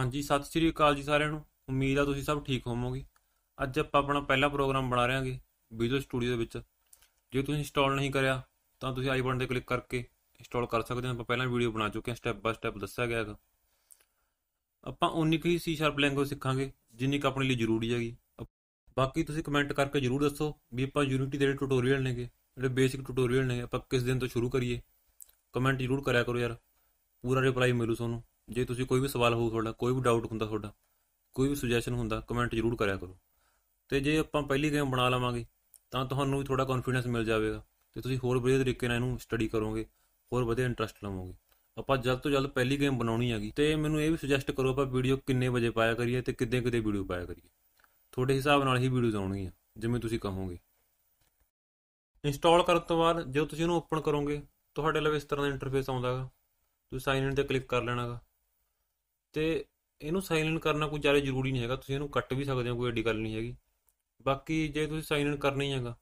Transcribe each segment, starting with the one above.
ਹਾਂਜੀ ਸਤਿ ਸ੍ਰੀ ਅਕਾਲ ਜੀ ਸਾਰਿਆਂ ਨੂੰ ਉਮੀਦ ਆ ਤੁਸੀਂ ਸਭ ਠੀਕ ਹੋਵੋਗੇ ਅੱਜ ਆਪਾਂ ਆਪਣਾ ਪਹਿਲਾ ਪ੍ਰੋਗਰਾਮ ਬਣਾ ਰਹੇ ਹਾਂਗੇ ਵੀਡੀਓ ਸਟੂਡੀਓ ਦੇ ਵਿੱਚ ਜੇ ਤੁਸੀਂ ਇੰਸਟਾਲ ਨਹੀਂ ਕਰਿਆ ਤਾਂ ਤੁਸੀਂ ਆਈ ਬਟਨ ਤੇ ਕਲਿੱਕ ਕਰਕੇ ਇੰਸਟਾਲ ਕਰ ਸਕਦੇ ਹੋ ਆਪਾਂ ਪਹਿਲਾਂ ਵੀਡੀਓ ਬਣਾ ਚੁੱਕੇ ਹਾਂ ਸਟੈਪ ਬਾਏ ਸਟੈਪ ਦੱਸਿਆ ਗਿਆ ਹੈਗਾ ਆਪਾਂ ਉਨੀ ਕੁ ਸੀ ਸ਼ਾਰਪ ਲੈਂਗੁਏਜ ਸਿੱਖਾਂਗੇ ਜਿੰਨੀ ਕੁ ਆਪਣੇ ਲਈ ਜ਼ਰੂਰੀ ਹੈਗੀ ਬਾਕੀ ਤੁਸੀਂ ਕਮੈਂਟ ਕਰਕੇ ਜ਼ਰੂਰ ਦੱਸੋ ਵੀ ਆਪਾਂ ਯੂਨਿਟੀ ਦੇ ਟਿਊਟੋਰੀਅਲ ਨੇਗੇ ਜਿਹੜੇ ਬੇਸਿਕ ਟਿਊਟੋਰੀਅਲ ਨੇ ਆਪਾਂ ਕਿਸ ਦਿਨ ਤੋਂ ਸ਼ੁਰੂ ਕਰੀਏ ਕਮੈਂਟ ਜ਼ਰੂਰ ਕਰਿਆ ਕਰੋ ਯਾਰ ਪੂਰਾ ਰਿਪਲਾਈ ਮਿਲੂ ਤੁਹਾਨੂੰ ਜੇ ਤੁਸੀਂ ਕੋਈ ਵੀ ਸਵਾਲ ਹੋਊ ਤੁਹਾਡਾ ਕੋਈ ਵੀ ਡਾਊਟ ਹੁੰਦਾ ਤੁਹਾਡਾ ਕੋਈ ਵੀ ਸੁਜੈਸ਼ਨ ਹੁੰਦਾ ਕਮੈਂਟ ਜ਼ਰੂਰ ਕਰਿਆ ਕਰੋ ਤੇ ਜੇ ਆਪਾਂ ਪਹਿਲੀ ਗੇਮ ਬਣਾ ਲਵਾਂਗੇ ਤਾਂ ਤੁਹਾਨੂੰ ਵੀ ਥੋੜਾ ਕੌਨਫੀਡੈਂਸ ਮਿਲ ਜਾਵੇਗਾ ਤੇ ਤੁਸੀਂ ਹੋਰ ਵਧੀਆ ਤਰੀਕੇ ਨਾਲ ਇਹਨੂੰ ਸਟੱਡੀ ਕਰੋਗੇ ਹੋਰ ਵਧੀਆ ਇੰਟਰਸਟ ਲਵੋਗੇ ਆਪਾਂ ਜਲਦ ਤੋਂ ਜਲਦ ਪਹਿਲੀ ਗੇਮ ਬਣਾਉਣੀ ਹੈਗੀ ਤੇ ਮੈਨੂੰ ਇਹ ਵੀ ਸੁਜੈਸਟ ਕਰੋ ਆਪਾਂ ਵੀਡੀਓ ਕਿੰਨੇ ਵਜੇ ਪਾਇਆ ਕਰੀਏ ਤੇ ਕਿੱਦਾਂ ਕਿਤੇ ਵੀਡੀਓ ਪਾਇਆ ਕਰੀਏ ਤੁਹਾਡੇ ਹਿਸਾਬ ਨਾਲ ਹੀ ਵੀਡੀਓਜ਼ ਆਉਣਗੀਆਂ ਜਿਵੇਂ ਤੁਸੀਂ ਕਹੋਗੇ ਇੰਸਟਾਲ ਕਰਨ ਤੋਂ ਬਾਅਦ ਜਦੋਂ ਤੁਸੀਂ ਇਹਨੂੰ ਓਪਨ ਕਰੋਗੇ ਤੁਹਾਡੇ ਲਈ ਇਸ ਤਰ੍ਹਾਂ ਦਾ ਇੰਟਰਫੇਸ ਆਉਂਦਾਗਾ ਤੁਸੀਂ ਸਾਈਨ ਇਨ ਤੇ ਕਲਿੱਕ ਕਰ ਲੈਣਾਗਾ ਤੇ ਇਹਨੂੰ ਇਨ ਕਰਨਾ ਕੋਈ ਜ਼ਿਆਦਾ ਜ਼ਰੂਰੀ ਨਹੀਂ ਹੈਗਾ ਤੁਸੀਂ ਇਹਨੂੰ ਕੱਟ ਵੀ ਸਕਦੇ ਹੋ ਕੋਈ ਐਡੀ ਗੱਲ ਨਹੀਂ ਹੈਗੀ ਬਾਕੀ ਜੇ ਤੁਸੀਂ ਸਾਈਨ ਇਨ ਕਰਨਾ ਹੀ ਹੈਗਾ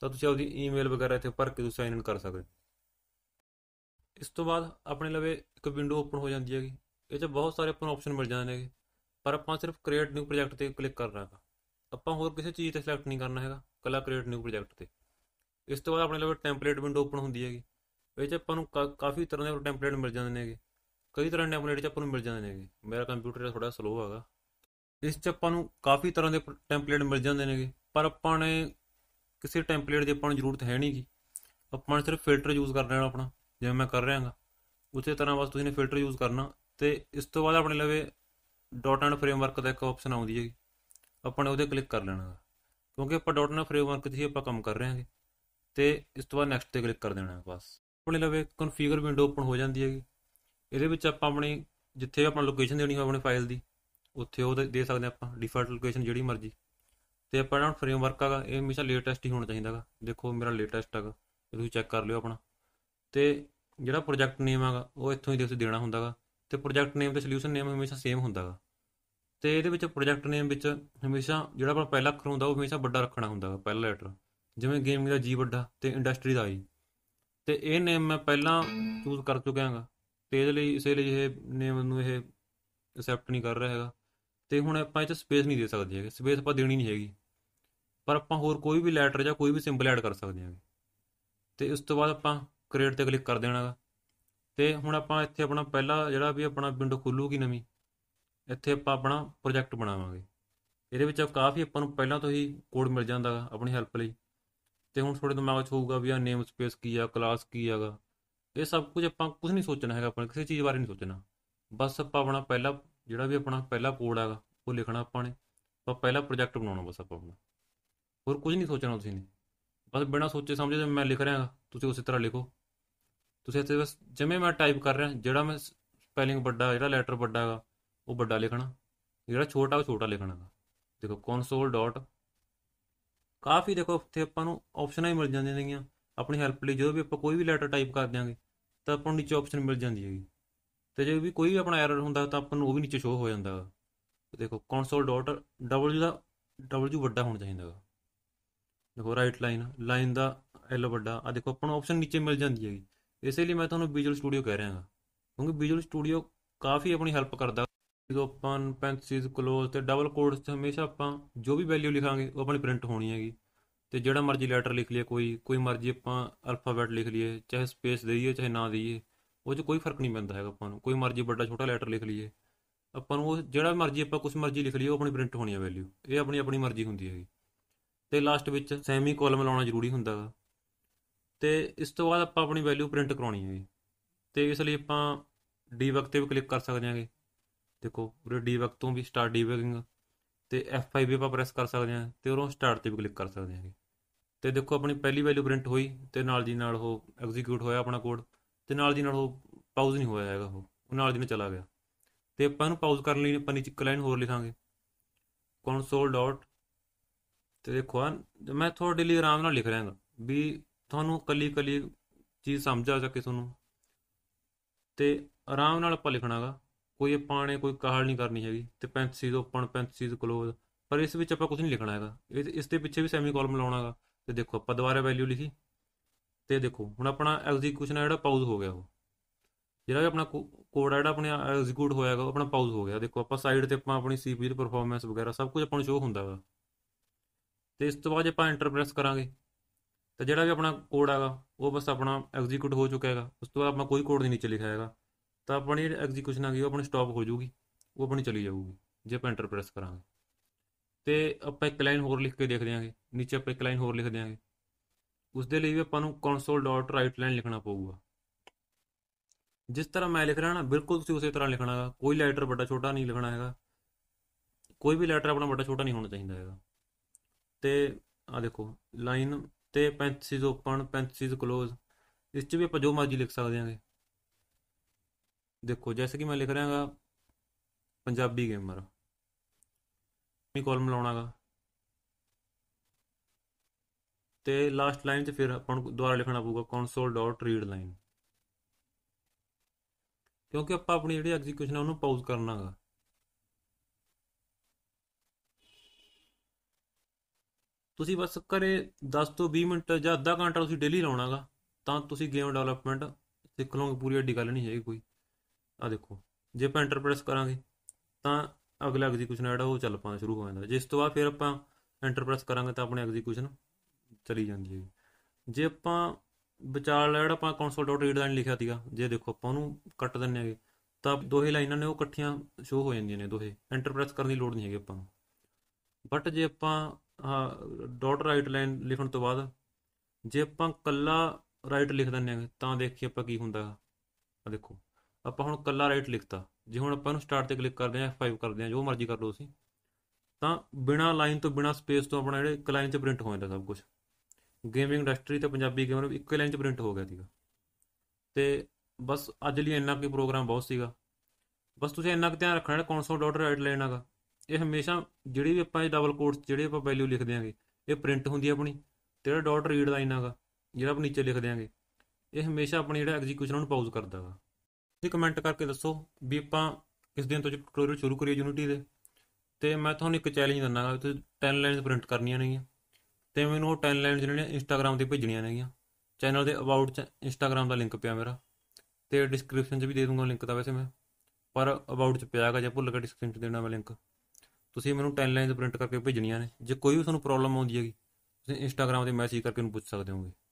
ਤਾਂ ਤੁਸੀਂ ਆਪਦੀ ਈਮੇਲ ਵਗੈਰਾ ਇੱਥੇ ਭਰ ਕੇ ਤੁਸੀਂ ਸਾਈਨ ਇਨ ਕਰ ਸਕਦੇ ਇਸ ਤੋਂ ਬਾਅਦ ਆਪਣੇ ਲਵੇ ਇੱਕ ਵਿੰਡੋ ਓਪਨ ਹੋ ਜਾਂਦੀ ਹੈਗੀ ਇਹ 'ਚ ਬਹੁਤ ਸਾਰੇ ਆਪਾਂ ਨੂੰ ਆਪਸ਼ਨ ਮਿਲ ਜਾਂਦੇ ਨੇਗੇ ਪਰ ਆਪਾਂ ਸਿਰਫ ਕ੍ਰੀਏਟ ਨਿਊ ਪ੍ਰੋਜੈਕਟ ਤੇ ਕਲਿੱਕ ਕਰਨਾ ਹੈਗਾ ਆਪਾਂ ਹੋਰ ਕਿਸੇ ਚੀਜ਼ ਤੇ ਸਿਲੈਕਟ ਨਹੀਂ ਕਰਨਾ ਹੈਗਾ ਕਲਾ ਕ੍ਰੀਏਟ ਨਿਊ ਪ੍ਰੋਜੈਕਟ ਤੇ ਇਸ ਤੋਂ ਬਾਅਦ ਆਪਣੇ ਲਵੇ ਟੈਂਪਲੇਟ ਵਿੰਡੋ ਓਪਨ ਹੁੰਦੀ ਹੈਗੀ ਇਹ 'ਚ ਆਪਾਂ ਨੂੰ ਕਾਫੀ ਤਰ੍ਹਾਂ ਦੇ ਟੈਂਪਲੇਟ ਮਿਲ ਜਾਂਦੇ ਨੇਗੇ ਕਈ ਤਰ੍ਹਾਂ ਦੇ ਟੈਂਪਲੇਟ ਚ ਆਪਾਂ ਨੂੰ ਮਿਲ ਜਾਂਦੇ ਨੇਗੇ ਮੇਰਾ ਕੰਪਿਊਟਰ ਥੋੜਾ ਸਲੋ ਹੈਗਾ ਇਸ ਚ ਆਪਾਂ ਨੂੰ ਕਾਫੀ ਤਰ੍ਹਾਂ ਦੇ ਟੈਂਪਲੇਟ ਮਿਲ ਜਾਂਦੇ ਨੇਗੇ ਪਰ ਆਪਾਂ ਨੇ ਕਿਸੇ ਟੈਂਪਲੇਟ ਦੀ ਆਪਾਂ ਨੂੰ ਜ਼ਰੂਰਤ ਹੈ ਨਹੀਂਗੀ ਆਪਾਂ ਨੇ ਸਿਰਫ ਫਿਲਟਰ ਯੂਜ਼ ਕਰਨਾ ਹੈ ਆਪਣਾ ਜਿਵੇਂ ਮੈਂ ਕਰ ਰਿਹਾਗਾ ਉਸੇ ਤਰ੍ਹਾਂ ਬਸ ਤੁਸੀਂ ਨੇ ਫਿਲਟਰ ਯੂਜ਼ ਕਰਨਾ ਤੇ ਇਸ ਤੋਂ ਬਾਅਦ ਆਪਣੇ ਲਵੇ ਡਾਟ ਐਂਡ ਫਰੇਮਵਰਕ ਦਾ ਇੱਕ ਆਪਸ਼ਨ ਆਉਂਦੀ ਹੈ ਆਪਾਂ ਨੇ ਉਹਦੇ ਕਲਿੱਕ ਕਰ ਲੈਣਾ ਕਿਉਂਕਿ ਆਪਾਂ ਡਾਟ ਐਂਡ ਫਰੇਮਵਰਕ ਤੇ ਆਪਾਂ ਕੰਮ ਕਰ ਰਹੇ ਹਾਂਗੇ ਤੇ ਇਸ ਤੋਂ ਬਾਅਦ ਨੈਕਸਟ ਤੇ ਕਲਿੱਕ ਕਰ ਦੇਣਾ ਹੈ ਬਸ ਆਪਣੇ ਲਵੇ ਕਨਫਿਗਰ ਵਿੰਡੋ ਓਪਨ ਹੋ ਜਾਂਦੀ ਹੈਗੀ ਇਹਦੇ ਵਿੱਚ ਆਪਾਂ ਆਪਣੀ ਜਿੱਥੇ ਆਪਾਂ ਲੋਕੇਸ਼ਨ ਦੇਣੀ ਹੋਵੇ ਆਪਣੀ ਫਾਈਲ ਦੀ ਉੱਥੇ ਉਹ ਦੇ ਸਕਦੇ ਆਪਾਂ ਡਿਫਾਲਟ ਲੋਕੇਸ਼ਨ ਜਿਹੜੀ ਮਰਜ਼ੀ ਤੇ ਆਪਾਂ ਜਿਹੜਾ ਫਰੇਮਵਰਕ ਆ ਇਹ ਹਮੇਸ਼ਾ ਲੇਟੈਸਟ ਹੀ ਹੋਣਾ ਚਾਹੀਦਾ ਹੈਗਾ ਦੇਖੋ ਮੇਰਾ ਲੇਟੈਸਟ ਹੈਗਾ ਤੁਸੀਂ ਚੈੱਕ ਕਰ ਲਿਓ ਆਪਣਾ ਤੇ ਜਿਹੜਾ ਪ੍ਰੋਜੈਕਟ ਨੇਮ ਹੈਗਾ ਉਹ ਇੱਥੋਂ ਹੀ ਤੁਸੀਂ ਦੇਣਾ ਹੁੰਦਾਗਾ ਤੇ ਪ੍ਰੋਜੈਕਟ ਨੇਮ ਤੇ ਸੋਲੂਸ਼ਨ ਨੇਮ ਹਮੇਸ਼ਾ ਸੇਮ ਹੁੰਦਾਗਾ ਤੇ ਇਹਦੇ ਵਿੱਚ ਪ੍ਰੋਜੈਕਟ ਨੇਮ ਵਿੱਚ ਹਮੇਸ਼ਾ ਜਿਹੜਾ ਆਪਣਾ ਪਹਿਲਾ ਅੱਖਰ ਹੁੰਦਾ ਉਹ ਹਮੇਸ਼ਾ ਵੱਡਾ ਰੱਖਣਾ ਹੁੰਦਾਗਾ ਪਹਿਲਾ ਲੈਟਰ ਜਿਵੇਂ ਗੇਮਿੰਗ ਦਾ ਜੀ ਵੱਡਾ ਤੇ ਇੰਡਸਟਰੀ ਦਾ ਆਈ ਤੇ ਇਹ ਨੇਮ ਮੈਂ ਪਹਿਲਾਂ ਚੂਜ਼ ਕਰ ਚੁੱਕਿਆ ਹਾਂਗਾ ਤੇ ਇਹਦੇ ਲਈ ਇਸੇ ਲਈ ਇਹ ਨੇਮ ਨੂੰ ਇਹ ਅਸੈਪਟ ਨਹੀਂ ਕਰ ਰਿਹਾ ਹੈਗਾ ਤੇ ਹੁਣ ਆਪਾਂ ਇੱਥੇ ਸਪੇਸ ਨਹੀਂ ਦੇ ਸਕਦੇ ਹੈਗੇ ਸਪੇਸ ਆਪਾਂ ਦੇਣੀ ਨਹੀਂ ਹੈਗੀ ਪਰ ਆਪਾਂ ਹੋਰ ਕੋਈ ਵੀ ਲੈਟਰ ਜਾਂ ਕੋਈ ਵੀ ਸਿੰਬਲ ਐਡ ਕਰ ਸਕਦੇ ਹਾਂ ਤੇ ਉਸ ਤੋਂ ਬਾਅਦ ਆਪਾਂ ਕ੍ਰੀਏਟ ਤੇ ਕਲਿੱਕ ਕਰ ਦੇਣਾਗਾ ਤੇ ਹੁਣ ਆਪਾਂ ਇੱਥੇ ਆਪਣਾ ਪਹਿਲਾ ਜਿਹੜਾ ਵੀ ਆਪਣਾ ਵਿੰਡੋ ਖੁੱਲੂਗੀ ਨਵੀਂ ਇੱਥੇ ਆਪਾਂ ਆਪਣਾ ਪ੍ਰੋਜੈਕਟ ਬਣਾਵਾਂਗੇ ਇਹਦੇ ਵਿੱਚ ਕਾਫੀ ਆਪਾਂ ਨੂੰ ਪਹਿਲਾਂ ਤੋਂ ਹੀ ਕੋਡ ਮਿਲ ਜਾਂਦਾ ਆਪਣੀ ਹੈਲਪ ਲਈ ਤੇ ਹੁਣ ਥੋੜੇ ਦਿਮਾਗ 'ਚ ਹੋਊਗਾ ਵੀ ਆ ਨੇਮ ਸਪੇਸ ਕੀ ਆ ਕਲਾਸ ਕੀ ਹੈਗਾ ਇਹ ਸਭ ਕੁਝ ਆਪਾਂ ਕੁਝ ਨਹੀਂ ਸੋਚਣਾ ਹੈਗਾ ਆਪਾਂ ਕਿਸੇ ਚੀਜ਼ ਬਾਰੇ ਨਹੀਂ ਸੋਚਣਾ ਬਸ ਆਪਾਂ ਆਪਣਾ ਪਹਿਲਾ ਜਿਹੜਾ ਵੀ ਆਪਣਾ ਪਹਿਲਾ ਕੋਡ ਹੈਗਾ ਉਹ ਲਿਖਣਾ ਆਪਾਂ ਨੇ ਆਪਾਂ ਪਹਿਲਾ ਪ੍ਰੋਜੈਕਟ ਬਣਾਉਣਾ ਬਸ ਆਪਾਂ ਆਪਣਾ ਹੋਰ ਕੁਝ ਨਹੀਂ ਸੋਚਣਾ ਤੁਸੀਂ ਨੇ ਬਸ ਬਿਨਾਂ ਸੋਚੇ ਸਮਝੇ ਜਿਵੇਂ ਮੈਂ ਲਿਖ ਰਿਹਾ ਤੁਸੀਂ ਉਸੇ ਤਰ੍ਹਾਂ ਲਿਖੋ ਤੁਸੀਂ ਇੱਥੇ ਬਸ ਜਿਵੇਂ ਮੈਂ ਟਾਈਪ ਕਰ ਰਿਹਾ ਜਿਹੜਾ ਮੈਂ ਸਪੈਲਿੰਗ ਵੱਡਾ ਜਿਹੜਾ ਲੈਟਰ ਵੱਡਾ ਹੈਗਾ ਉਹ ਵੱਡਾ ਲਿਖਣਾ ਜਿਹੜਾ ਛੋਟਾ ਉਹ ਛੋਟਾ ਲਿਖਣਾ ਹੈਗਾ ਦੇਖੋ ਕਨਸੋਲ ਡਾਟ ਕਾਫੀ ਦੇਖੋ ਇੱਥੇ ਆਪਾਂ ਨੂੰ ਆਪਸ਼ਨਾਂ ਹੀ ਮਿਲ ਜਾਂਦੀਆਂ ਨੇਗੀਆਂ ਆਪਣੀ ਹੈਲਪ ਲਈ ਜਦੋਂ ਵੀ ਆਪਾਂ ਕੋਈ ਵੀ ਲੈਟਰ ਟਾਈਪ ਕਰ ਦਿਆਂਗੇ ਤਾਂ ਆਪਾਂ ਨੂੰ ਨੀਚੇ ਆਪਸ਼ਨ ਮਿਲ ਜਾਂਦੀ ਹੈਗੀ ਤੇ ਜੇ ਵੀ ਕੋਈ ਵੀ ਆਪਣਾ ਐਰਰ ਹੁੰਦਾ ਤਾਂ ਆਪਾਂ ਨੂੰ ਉਹ ਵੀ ਨੀਚੇ ਸ਼ੋ ਹੋ ਜਾਂਦਾ ਦੇਖੋ ਡਬਲਯੂ ਦਾ ਡਬਲਯੂ ਵੱਡਾ ਹੋਣਾ ਚਾਹੀਦਾ ਹੈਗਾ ਦੇਖੋ ਰਾਈਟ ਲਾਈਨ ਲਾਈਨ ਦਾ ਐਲ ਵੱਡਾ ਆ ਦੇਖੋ ਆਪਾਂ ਨੂੰ ਆਪਸ਼ਨ ਨੀਚੇ ਮਿਲ ਜਾਂਦੀ ਹੈਗੀ ਇਸੇ ਲਈ ਮੈਂ ਤੁਹਾਨੂੰ ਵਿਜ਼ੂਅਲ ਸਟੂਡੀਓ ਕਹਿ ਰਿਹਾ ਹਾਂ ਕਿਉਂਕਿ ਵਿਜ਼ੂਅਲ ਸਟੂਡੀਓ ਕਾਫੀ ਆਪਣੀ ਹੈਲਪ ਕਰਦਾ ਜਦੋਂ ਆਪਾਂ ਪੈਂਥਸਿਸ ਕਲੋਜ਼ ਤੇ ਡਬਲ ਕੋਟਸ ਤੇ ਹਮੇਸ਼ਾ ਆਪਾਂ ਜੋ ਵੀ ਵੈਲਿਊ ਲਿਖਾਂਗੇ ਉਹ ਆਪਣੀ ਪ੍ਰਿੰਟ ਹੋਣੀ ਹੈਗੀ ਤੇ ਜਿਹੜਾ ਮਰਜ਼ੀ ਲੈਟਰ ਲਿਖ ਲਈਏ ਕੋਈ ਕੋਈ ਮਰਜ਼ੀ ਆਪਾਂ ਅਲਫਾਬੈਟ ਲਿਖ ਲਈਏ ਚਾਹੇ ਸਪੇਸ ਦੇਈਏ ਚਾਹੇ ਨਾ ਦੇਈਏ ਉਹ 'ਚ ਕੋਈ ਫਰਕ ਨਹੀਂ ਪੈਂਦਾ ਹੈਗਾ ਆਪਾਂ ਨੂੰ ਕੋਈ ਮਰਜ਼ੀ ਵੱਡਾ ਛੋਟਾ ਲੈਟਰ ਲਿਖ ਲਈਏ ਆਪਾਂ ਨੂੰ ਉਹ ਜਿਹੜਾ ਮਰਜ਼ੀ ਆਪਾਂ ਕੁਝ ਮਰਜ਼ੀ ਲਿਖ ਲਈਏ ਉਹ ਆਪਣੀ ਪ੍ਰਿੰਟ ਹੋਣੀ ਹੈ ਵੈਲਿਊ ਇਹ ਆਪਣੀ ਆਪਣੀ ਮਰਜ਼ੀ ਹੁੰਦੀ ਹੈਗੀ ਤੇ ਲਾਸਟ ਵਿੱਚ ਸੈਮੀ ਕੋਲਮ ਲਾਉਣਾ ਜ਼ਰੂਰੀ ਹੁੰਦਾ ਹੈ ਤੇ ਇਸ ਤੋਂ ਬਾਅਦ ਆਪਾਂ ਆਪਣੀ ਵੈਲਿਊ ਪ੍ਰਿੰਟ ਕਰਾਉਣੀ ਹੈ ਤੇ ਇਸ ਲਈ ਆਪਾਂ ਡੀਬਗ ਤੇ ਵੀ ਕਲਿੱਕ ਕਰ ਸਕਦੇ ਹਾਂਗੇ ਦੇਖੋ ਉਰੇ ਡੀਬਗ ਤੋਂ ਵੀ ਸਟਾਰਟ ਡੀਬਗਿੰਗ ਤੇ F5 ਵੀ ਆਪਾਂ ਪ੍ਰੈਸ ਕਰ ਸਕਦੇ ਹਾਂ ਤੇ ਉਰੋਂ ਸਟਾਰਟ ਤੇ ਵੀ ਕਲਿੱਕ ਕਰ ਸਕਦੇ ਹਾਂਗੇ ਤੇ ਦੇਖੋ ਆਪਣੀ ਪਹਿਲੀ ਵੈਲਿਊ ਪ੍ਰਿੰਟ ਹੋਈ ਤੇ ਨਾਲ ਦੀ ਨਾਲ ਉਹ ਐਗਜ਼ੀਕਿਊਟ ਹੋਇਆ ਆਪਣਾ ਕੋਡ ਤੇ ਨਾਲ ਦੀ ਨਾਲ ਉਹ ਪਾਉਜ਼ ਨਹੀਂ ਹੋਇਆ ਹੈਗਾ ਉਹ ਨਾਲ ਦੀ ਨਾਲ ਚਲਾ ਗਿਆ ਤੇ ਆਪਾਂ ਨੂੰ ਪਾਉਜ਼ ਕਰਨ ਲਈ ਆਪਾਂ ਨੀਚੇ ਇੱਕ ਲਾਈਨ ਹੋਰ ਲਿਖਾਂਗੇ ਡਾਟ ਤੇ ਦੇਖੋ ਮੈਂ ਤੁਹਾਡੇ ਲਈ ਆਰਾਮ ਨਾਲ ਲਿਖ ਰਿਹਾ ਵੀ ਤੁਹਾਨੂੰ ਕੱਲੀ ਕੱਲੀ ਚੀਜ਼ ਸਮਝ ਆ ਕੇ ਤੁਹਾਨੂੰ ਤੇ ਆਰਾਮ ਨਾਲ ਆਪਾਂ ਲਿਖਣਾਗਾ ਕੋਈ ਆਪਾਂ ਨੇ ਕੋਈ ਕਾਹਲ ਨਹੀਂ ਕਰਨੀ ਹੈਗੀ ਤੇ ਪੈਂਥਸਿਸ ਓਪਨ ਪੈਂਥਸਿਸ ਕਲੋਜ਼ ਪਰ ਇਸ ਵਿੱਚ ਆਪਾਂ ਕੁਝ ਨਹੀਂ ਲਿਖਣਾ ਹੈਗਾ ਇਸ ਦੇ ਪਿੱਛੇ ਵੀ ਸੈਮੀਕੋਲਨ ਲਾਉਣਾਗਾ ਤੇ ਦੇਖੋ ਆਪਾਂ ਦੁਬਾਰਾ ਵੈਲਿਊ ਲਿਖੀ ਤੇ ਦੇਖੋ ਹੁਣ ਆਪਣਾ ਐਗਜ਼ੀਕਿਊਸ਼ਨ ਹੈ ਜਿਹੜਾ ਪਾਉਜ਼ ਹੋ ਗਿਆ ਉਹ ਜਿਹੜਾ ਆਪਣਾ ਕੋਡ ਹੈ ਜਿਹੜਾ ਆਪਣੇ ਐਗਜ਼ੀਕਿਊਟ ਹੋਇਆਗਾ ਆਪਣਾ ਪਾਉਜ਼ ਹੋ ਗਿਆ ਦੇਖੋ ਆਪਾਂ ਸਾਈਡ ਤੇ ਆਪਾਂ ਆਪਣੀ CPU ਦੀ ਪਰਫਾਰਮੈਂਸ ਵਗੈਰਾ ਸਭ ਕੁਝ ਆਪਾਂ ਨੂੰ ਸ਼ੋ ਹੁੰਦਾਗਾ ਤੇ ਇਸ ਤੋਂ ਬਾਅਦ ਆਪਾਂ ਐਂਟਰ ਪ੍ਰੈਸ ਕਰਾਂਗੇ ਤਾਂ ਜਿਹੜਾ ਵੀ ਆਪਣਾ ਕੋਡ ਹੈਗਾ ਉਹ ਬਸ ਆਪਣਾ ਐਗਜ਼ੀਕਿਊਟ ਹੋ ਚੁੱਕਾ ਹੈਗਾ ਉਸ ਤੋਂ ਬਾਅਦ ਆਪਾਂ ਕੋਈ ਕੋਡ ਨਹੀਂ ਨੀਚੇ ਲਿਖਿਆ ਹੈਗਾ ਤਾਂ ਆਪਣੀ ਐਗਜ਼ੀਕਿਊਸ਼ਨ ਆ ਗਈ ਉਹ ਆਪਣੀ ਸਟਾਪ ਹੋ ਜਾਊਗੀ ਉਹ ਆਪਣੀ ਚਲੀ ਜਾਊਗੀ ਜੇ ਆਪਾਂ ਐਂਟਰ ਪ੍ਰੈਸ ਕਰਾਂਗੇ ਤੇ ਆਪਾਂ ਇੱਕ ਲਾਈਨ ਹੋਰ ਲਿਖ ਕੇ ਦੇਖ ਦਿਆਂਗੇ ਨੀਚੇ ਆਪਾਂ ਇੱਕ ਲਾਈਨ ਹੋਰ ਲਿਖ ਦਿਆਂਗੇ ਉਸ ਦੇ ਲਈ ਵੀ ਆਪਾਂ ਨੂੰ console.write ਲਾਈਨ ਲਿਖਣਾ ਪਊਗਾ ਜਿਸ ਤਰ੍ਹਾਂ ਮੈਂ ਲਿਖ ਰਿਹਾ ਨਾ ਬਿਲਕੁਲ ਤੁਸੀਂ ਉਸੇ ਤਰ੍ਹਾਂ ਲਿਖਣਾ ਹੈਗਾ ਕੋਈ ਲੈਟਰ ਵੱਡਾ ਛੋਟਾ ਨਹੀਂ ਲਿਖਣਾ ਹੈਗਾ ਕੋਈ ਵੀ ਲੈਟਰ ਆਪਣਾ ਵੱਡਾ ਛੋਟਾ ਨਹੀਂ ਹੋਣਾ ਚਾਹੀਦਾ ਹੈਗਾ ਤੇ ਆ ਦੇਖੋ ਲਾਈਨ ਤੇ ਪੈਂਥਸਿਸ ਓਪਨ ਪੈਂਥਸਿਸ ক্লোਜ਼ ਇਸ 'ਚ ਵੀ ਆਪਾਂ ਜੋ ਮਰਜ਼ੀ ਲਿਖ ਸਕਦੇ ਹਾਂਗੇ ਦੇਖੋ ਜੈਸੇ ਕਿ ਮੈਂ ਲਿਖ ਰਿਹਾ ਪੰਜਾਬੀ ਗੇਮਰ ਸੈਮੀ ਕੋਲਮ ਲਾਉਣਾਗਾ ਤੇ ਲਾਸਟ ਲਾਈਨ ਤੇ ਫਿਰ ਆਪਾਂ ਨੂੰ ਦੁਬਾਰਾ ਲਿਖਣਾ ਪਊਗਾ console.readline ਕਿਉਂਕਿ ਆਪਾਂ ਆਪਣੀ ਜਿਹੜੀ ਐਗਜ਼ੀਕਿਊਸ਼ਨ ਹੈ ਉਹਨੂੰ ਪਾਜ਼ ਕਰਨਾਗਾ ਤੁਸੀਂ ਬਸ ਕਰੇ 10 ਤੋਂ 20 ਮਿੰਟ ਜਾਂ ਅੱਧਾ ਘੰਟਾ ਤੁਸੀਂ ਡੇਲੀ ਲਾਉਣਾਗਾ ਤਾਂ ਤੁਸੀਂ ਗੇਮ ਡਵੈਲਪਮੈਂਟ ਸਿੱਖ ਲਓਗੇ ਪੂਰੀ ਐਡੀ ਗੱਲ ਨਹੀਂ ਹੈਗੀ ਕੋਈ ਆ ਦੇਖੋ ਜੇ ਆਪਾਂ ਇੰਟਰਪ੍ਰੈਸ ਕਰਾਂਗੇ ਤਾਂ ਅਗਲਾ ਐਗਜ਼ੀਕਿਊਸ਼ਨ ਜਿਹੜਾ ਉਹ ਚੱਲ ਪਾਉਣਾ ਸ਼ੁਰੂ ਹੋ ਜਾਂਦਾ ਜਿਸ ਤੋਂ ਬਾਅਦ ਫਿਰ ਆਪਾਂ ਐਂਟਰ ਪ੍ਰੈਸ ਕਰਾਂਗੇ ਤਾਂ ਆਪਣੀ ਐਗਜ਼ੀਕਿਊਸ਼ਨ ਚਲੀ ਜਾਂਦੀ ਹੈ ਜੇ ਆਪਾਂ ਵਿਚਾਰ ਜਿਹੜਾ ਆਪਾਂ console.read ਲਾਈਨ ਲਿਖਿਆ ਸੀਗਾ ਜੇ ਦੇਖੋ ਆਪਾਂ ਉਹਨੂੰ ਕੱਟ ਦਿੰਨੇ ਆਗੇ ਤਾਂ ਦੋਹੇ ਲਾਈਨਾਂ ਨੇ ਉਹ ਇਕੱਠੀਆਂ ਸ਼ੋ ਹੋ ਜਾਂਦੀਆਂ ਨੇ ਦੋਹੇ ਐਂਟਰ ਪ੍ਰੈਸ ਕਰਨ ਦੀ ਲੋੜ ਨਹੀਂ ਹੈਗੀ ਆਪਾਂ ਨੂੰ ਬਟ ਜੇ ਆਪਾਂ ਡਾਟ ਰਾਈਟ ਲਾਈਨ ਲਿਖਣ ਤੋਂ ਬਾਅਦ ਜੇ ਆਪਾਂ ਕੱਲਾ ਰਾਈਟ ਲਿਖ ਦਿੰਨੇ ਆਗੇ ਤਾਂ ਦੇਖੀਏ ਆਪਾਂ ਕੀ ਹੁੰਦਾ ਆ ਦੇਖੋ ਆਪਾਂ ਹੁਣ ਕੱਲਾ ਰਾਈਟ ਲਿਖਤਾ ਜੇ ਹੁਣ ਆਪਾਂ ਇਹਨੂੰ ਸਟਾਰਟ ਤੇ ਕਲਿੱਕ ਕਰਦੇ ਆਂ F5 ਕਰਦੇ ਆਂ ਜੋ ਮਰਜ਼ੀ ਕਰ ਲਓ ਤੁਸੀਂ ਤਾਂ ਬਿਨਾ ਲਾਈਨ ਤੋਂ ਬਿਨਾ ਸਪੇਸ ਤੋਂ ਆਪਣਾ ਜਿਹੜੇ ਇੱਕ ਲਾਈਨ 'ਚ ਪ੍ਰਿੰਟ ਹੋ ਜਾਂਦਾ ਸਭ ਕੁਝ ਗੇਮਿੰਗ ਇੰਡਸਟਰੀ ਤੇ ਪੰਜਾਬੀ ਗੇਮਰ ਇੱਕ ਲਾਈਨ 'ਚ ਪ੍ਰਿੰਟ ਹੋ ਗਿਆ ਸੀਗਾ ਤੇ ਬਸ ਅੱਜ ਲਈ ਇੰਨਾ ਕੀ ਪ੍ਰੋਗਰਾਮ ਬਹੁਤ ਸੀਗਾ ਬਸ ਤੁਸੀਂ ਇੰਨਾ ਕੁ ਧਿਆਨ ਰੱਖਣਾ ਹੈ ਕੌਨਸੋਲ ਡਾਟ ਰਾਈਟ ਲਾਈਨ ਆਗਾ ਇਹ ਹਮੇਸ਼ਾ ਜਿਹੜੀ ਵੀ ਆਪਾਂ ਇਹ ਡਬਲ ਕੋਟਸ ਜਿਹੜੇ ਆਪਾਂ ਵੈਲਿਊ ਲਿਖ ਦਿਆਂਗੇ ਇਹ ਪ੍ਰਿੰਟ ਹੁੰਦੀ ਹੈ ਆਪਣੀ ਤੇ ਜਿਹੜਾ ਡਾਟ ਰੀਡ ਲਾਈਨ ਆਗਾ ਜਿਹੜਾ ਆਪਾਂ ਨੀਚੇ ਲਿਖ ਦਿਆਂਗੇ ਇਹ ਹਮੇਸ਼ਾ ਆਪਣੀ ਜਿਹੜਾ ਐਗਜ਼ੀਕਿਊਸ਼ਨ ਨੂੰ ਪਾਜ਼ ਕਰਦਾਗਾ ਤੁਸੀਂ ਕਮੈਂਟ ਕਰਕੇ ਦੱਸੋ ਵੀ ਆਪਾਂ ਕਿਸ ਦਿਨ ਤੋਂ ਟਿਊਟੋਰੀਅਲ ਸ਼ੁਰੂ ਕਰੀਏ ਯੂਨਿਟੀ ਦੇ ਤੇ ਮੈਂ ਤੁਹਾਨੂੰ ਇੱਕ ਚੈਲੰਜ ਦਿੰਨਾਗਾ ਤੁਸੀਂ 10 ਲਾਈਨਸ ਪ੍ਰਿੰਟ ਕਰਨੀਆਂ ਨੇਗੀਆਂ ਤੇ ਮੈਨੂੰ ਉਹ 10 ਲਾਈਨਸ ਜਿਹੜੀਆਂ ਇੰਸਟਾਗ੍ਰam ਤੇ ਭੇਜਣੀਆਂ ਨੇਗੀਆਂ ਚੈਨਲ ਦੇ ਅਬਾਊਟ ਚ ਇੰਸਟਾਗ੍ਰam ਦਾ ਲਿੰਕ ਪਿਆ ਮੇਰਾ ਤੇ ਡਿਸਕ੍ਰਿਪਸ਼ਨ 'ਚ ਵੀ ਦੇ ਦੂੰਗਾ ਲਿੰਕ ਤਾਂ ਵੈਸੇ ਮੈਂ ਪਰ ਅਬਾਊਟ 'ਚ ਪਿਆ ਹੈਗਾ ਜਾਂ ਭੁੱਲ ਗਿਆ ਡਿਸਕ੍ਰਿਪਸ਼ਨ 'ਚ ਦੇਣਾ ਮੈਂ ਲਿੰਕ ਤੁਸੀਂ ਮੈਨੂੰ 10 ਲਾਈਨਸ ਪ੍ਰਿੰਟ ਕਰਕੇ ਭੇਜਣੀਆਂ ਨੇ ਜੇ ਕੋਈ ਵੀ ਤੁਹਾਨੂੰ ਪ੍ਰੋਬਲਮ ਆਉਂਦੀ ਹੈਗੀ ਤੁਸੀਂ ਇੰਸਟਾਗ੍ਰam ਤੇ ਮੈਸੇਜ ਕਰਕੇ ਮੈਨੂੰ ਪੁੱਛ ਸਕਦੇ ਹੋਗੇ